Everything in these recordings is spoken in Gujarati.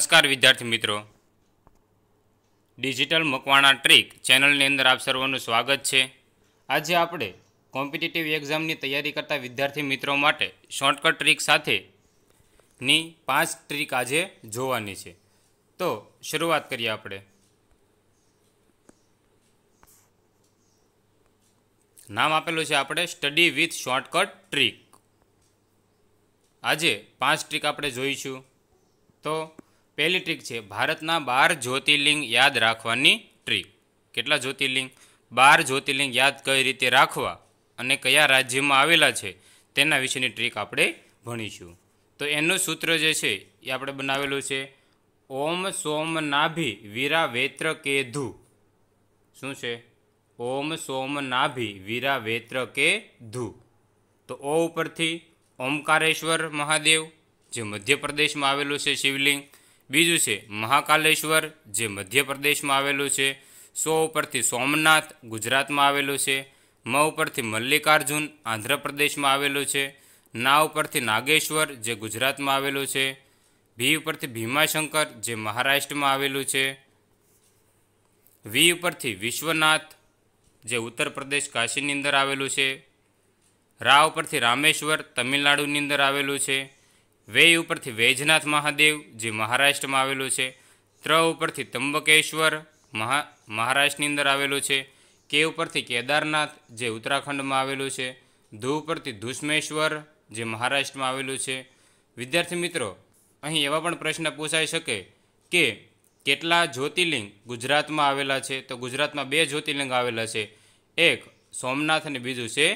નમસ્કાર વિદ્યાર્થી મિત્રો ડિજિટલ મકવાણા ટ્રીક ચેનલની અંદર આપ સર્વનું સ્વાગત છે આજે આપણે કોમ્પિટિટિવ એક્ઝામની તૈયારી કરતા વિદ્યાર્થી મિત્રો માટે શોર્ટકટ ટ્રીક સાથેની પાંચ ટ્રીક આજે જોવાની છે તો શરૂઆત કરીએ આપણે નામ આપેલું છે આપણે સ્ટડી વિથ શોર્ટકટ ટ્રીક આજે પાંચ ટ્રીક આપણે જોઈશું તો પહેલી ટ્રીક છે ભારતના બાર જ્યોતિર્લિંગ યાદ રાખવાની ટ્રીક કેટલા જ્યોતિર્લિંગ બાર જ્યોતિર્લિંગ યાદ કઈ રીતે રાખવા અને કયા રાજ્યમાં આવેલા છે તેના વિશેની ટ્રીક આપણે ભણીશું તો એનું સૂત્ર જે છે એ આપણે બનાવેલું છે ઓમ સોમ નાભી વીરા વેત્ર કે ધુ શું છે ઓમ સોમ નાભી વીરા વેત્ર કે ધુ તો ઓ ઉપરથી ઓમકારેશ્વર મહાદેવ જે મધ્યપ્રદેશમાં આવેલું છે શિવલિંગ બીજું છે મહાકાલેશ્વર જે મધ્યપ્રદેશમાં આવેલું છે સો ઉપરથી સોમનાથ ગુજરાતમાં આવેલું છે મ ઉપરથી મલ્લિકાર્જુન આંધ્રપ્રદેશમાં આવેલું છે ના ઉપરથી નાગેશ્વર જે ગુજરાતમાં આવેલું છે ભી ઉપરથી ભીમાશંકર જે મહારાષ્ટ્રમાં આવેલું છે વી ઉપરથી વિશ્વનાથ જે ઉત્તર પ્રદેશ કાશીની અંદર આવેલું છે રા ઉપરથી રામેશ્વર તમિલનાડુની અંદર આવેલું છે વેય ઉપરથી વૈજનાથ મહાદેવ જે મહારાષ્ટ્રમાં આવેલું છે ત્ર ઉપરથી ત્રંબકેશ્વર મહા મહારાષ્ટ્રની અંદર આવેલું છે કે ઉપરથી કેદારનાથ જે ઉત્તરાખંડમાં આવેલું છે ધુ ઉપરથી ધુસ્મેશ્વર જે મહારાષ્ટ્રમાં આવેલું છે વિદ્યાર્થી મિત્રો અહીં એવા પણ પ્રશ્ન પૂછાઈ શકે કે કેટલા જ્યોતિર્લિંગ ગુજરાતમાં આવેલા છે તો ગુજરાતમાં બે જ્યોતિર્લિંગ આવેલા છે એક સોમનાથ અને બીજું છે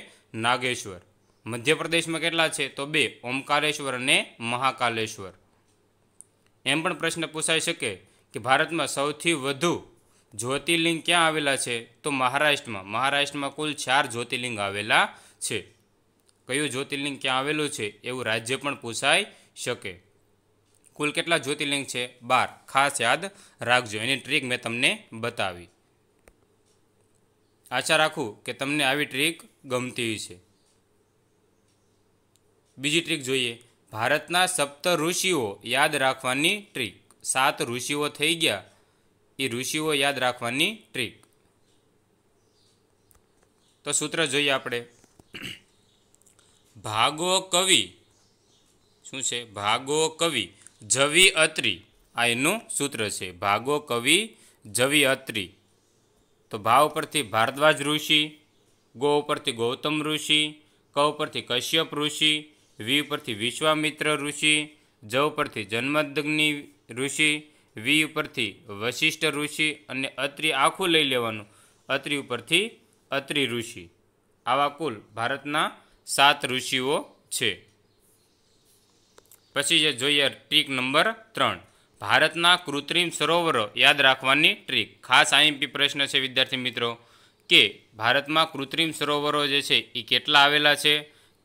નાગેશ્વર મધ્યપ્રદેશમાં કેટલા છે તો બે ઓમકારેશ્વર અને મહાકાલેશ્વર એમ પણ પ્રશ્ન પૂછાઈ શકે કે ભારતમાં સૌથી વધુ જ્યોતિર્લિંગ ક્યાં આવેલા છે તો મહારાષ્ટ્રમાં મહારાષ્ટ્રમાં કુલ ચાર જ્યોતિર્લિંગ આવેલા છે કયું જ્યોતિર્લિંગ ક્યાં આવેલું છે એવું રાજ્ય પણ પૂછાઈ શકે કુલ કેટલા જ્યોતિર્લિંગ છે બાર ખાસ યાદ રાખજો એની ટ્રીક મેં તમને બતાવી આશા રાખું કે તમને આવી ટ્રીક ગમતી છે બીજી ટ્રીક જોઈએ ભારતના સપ્ત ઋષિઓ યાદ રાખવાની ટ્રીક સાત ઋષિઓ થઈ ગયા એ ઋષિઓ યાદ રાખવાની ટ્રીક તો સૂત્ર જોઈએ આપણે ભાગો કવિ શું છે ભાગો કવિ જવી અત્રી આ એનું સૂત્ર છે ભાગો કવિ જવી અત્રી તો ભાવ પરથી ભારદ્વાજ ઋષિ ગો ઉપરથી ગૌતમ ઋષિ ક પરથી કશ્યપ ઋષિ વી ઉપરથી વિશ્વામિત્ર ઋષિ જ ઉપરથી જન્મદગ્નિ ઋષિ વી ઉપરથી વશિષ્ઠ ઋષિ અને અત્રિ આખું લઈ લેવાનું અત્રિ ઉપરથી અત્રિ ઋષિ આવા કુલ ભારતના સાત ઋષિઓ છે પછી જે જોઈએ ટ્રીક નંબર ત્રણ ભારતના કૃત્રિમ સરોવરો યાદ રાખવાની ટ્રીક ખાસ આઈએમપી પ્રશ્ન છે વિદ્યાર્થી મિત્રો કે ભારતમાં કૃત્રિમ સરોવરો જે છે એ કેટલા આવેલા છે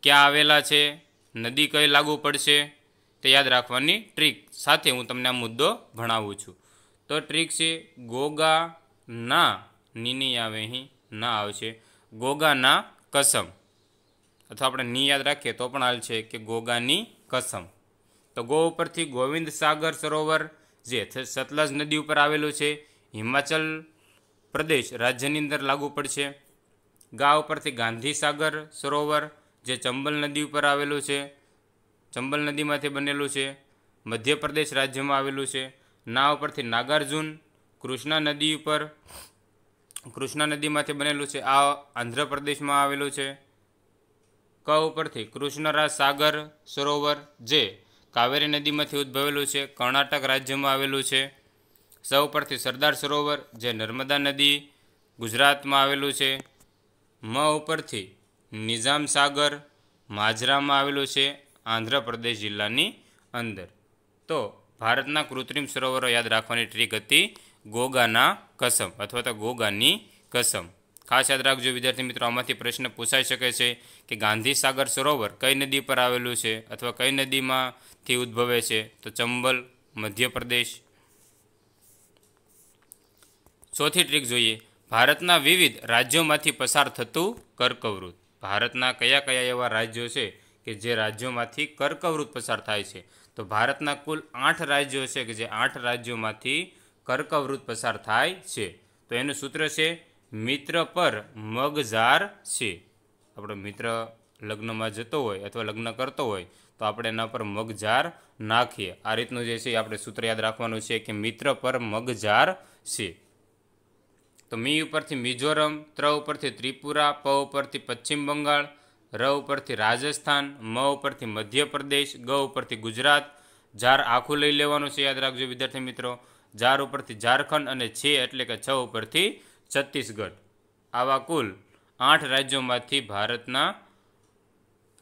ક્યાં આવેલા છે નદી કઈ લાગુ પડશે તે યાદ રાખવાની ટ્રીક સાથે હું તમને આ મુદ્દો ભણાવું છું તો ટ્રીક છે ગોગા ના નીની આવે અહીં ના આવશે ગોગા ના કસમ અથવા આપણે ની યાદ રાખીએ તો પણ હાલ છે કે ગોગાની કસમ તો ગો ઉપરથી ગોવિંદ સાગર સરોવર જે સતલજ નદી ઉપર આવેલું છે હિમાચલ પ્રદેશ રાજ્યની અંદર લાગુ પડશે ગા ઉપરથી ગાંધીસાગર સરોવર જે ચંબલ નદી ઉપર આવેલું છે ચંબલ નદીમાંથી બનેલું છે મધ્યપ્રદેશ રાજ્યમાં આવેલું છે ના ઉપરથી નાગાર્જુન કૃષ્ણા નદી ઉપર કૃષ્ણા નદીમાંથી બનેલું છે આ આંધ્રપ્રદેશમાં આવેલું છે ક ઉપરથી કૃષ્ણરાજ સાગર સરોવર જે કાવેરી નદીમાંથી ઉદ્ભવેલું છે કર્ણાટક રાજ્યમાં આવેલું છે સ ઉપરથી સરદાર સરોવર જે નર્મદા નદી ગુજરાતમાં આવેલું છે મ ઉપરથી નિઝામ સાગર માજરામાં આવેલું છે આંધ્રપ્રદેશ જિલ્લાની અંદર તો ભારતના કૃત્રિમ સરોવરો યાદ રાખવાની ટ્રીક હતી ગોગાના કસમ અથવા તો ગોગાની કસમ ખાસ યાદ રાખજો વિદ્યાર્થી મિત્રો આમાંથી પ્રશ્ન પૂછાઈ શકે છે કે ગાંધી સાગર સરોવર કઈ નદી પર આવેલું છે અથવા કઈ નદીમાંથી ઉદ્ભવે છે તો ચંબલ મધ્યપ્રદેશ ચોથી ટ્રીક જોઈએ ભારતના વિવિધ રાજ્યોમાંથી પસાર થતું કર્કવૃત ભારતના કયા કયા એવા રાજ્યો છે કે જે રાજ્યોમાંથી કર્કવૃત પસાર થાય છે તો ભારતના કુલ આઠ રાજ્યો છે કે જે આઠ રાજ્યોમાંથી કર્કવૃત પસાર થાય છે તો એનું સૂત્ર છે મિત્ર પર મગઝાર છે આપણો મિત્ર લગ્નમાં જતો હોય અથવા લગ્ન કરતો હોય તો આપણે એના પર મગઝાર નાખીએ આ રીતનું જે છે આપણે સૂત્ર યાદ રાખવાનું છે કે મિત્ર પર મગઝાર છે તો મી ઉપરથી મિઝોરમ ત્ર ઉપરથી ત્રિપુરા પ ઉપરથી પશ્ચિમ બંગાળ ર ઉપરથી રાજસ્થાન મ ઉપરથી મધ્યપ્રદેશ ગ ઉપરથી ગુજરાત ઝાર આખું લઈ લેવાનું છે યાદ રાખજો વિદ્યાર્થી મિત્રો ઝાર ઉપરથી ઝારખંડ અને છે એટલે કે છ ઉપરથી છત્તીસગઢ આવા કુલ આઠ રાજ્યોમાંથી ભારતના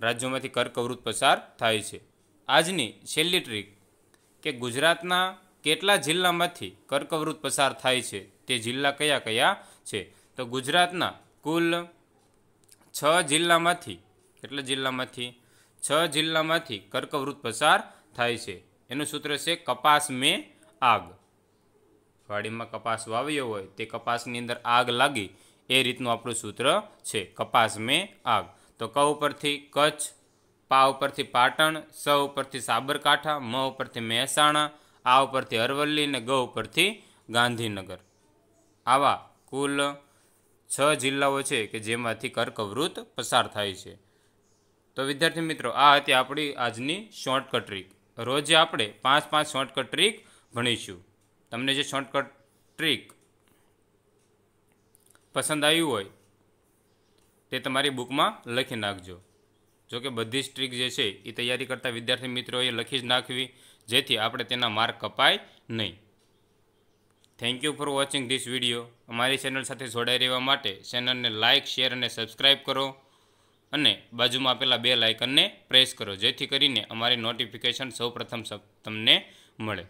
રાજ્યોમાંથી કર્કવૃત પસાર થાય છે આજની છેલ્લી ટ્રીક કે ગુજરાતના કેટલા જિલ્લામાંથી કર્કવૃત પસાર થાય છે તે જિલ્લા કયા કયા છે તો ગુજરાતના કુલ છ જિલ્લામાંથી કેટલા જિલ્લામાંથી છ જિલ્લામાંથી કર્કવૃત પસાર થાય છે એનું સૂત્ર છે કપાસ મેં આગ વાડીમાં કપાસ વાવ્યો હોય તે કપાસની અંદર આગ લાગી એ રીતનું આપણું સૂત્ર છે કપાસ મેં આગ તો ક ઉપરથી કચ્છ પા ઉપરથી પાટણ સ ઉપરથી સાબરકાંઠા મ ઉપરથી મહેસાણા આ ઉપરથી અરવલ્લી અને ગ ઉપરથી ગાંધીનગર આવા કુલ છ જિલ્લાઓ છે કે જેમાંથી કર્કવૃત પસાર થાય છે તો વિદ્યાર્થી મિત્રો આ હતી આપણી આજની શોર્ટકટ ટ્રીક રોજે આપણે પાંચ પાંચ શોર્ટકટ ટ્રીક ભણીશું તમને જે શોર્ટકટ ટ્રીક પસંદ આવ્યું હોય તે તમારી બુકમાં લખી નાખજો જો કે બધી જ ટ્રીક જે છે એ તૈયારી કરતા વિદ્યાર્થી મિત્રોએ લખી જ નાખવી જેથી આપણે તેના માર્ક કપાય નહીં thank you for watching this video અમારી ચેનલ સાથે જોડાઈ રહેવા માટે ચેનલને લાઇક શેર અને સબસ્ક્રાઈબ કરો અને બાજુમાં આપેલા બે લાઇકનને પ્રેસ કરો જેથી કરીને અમારી નોટિફિકેશન સૌપ્રથમ તમને મળે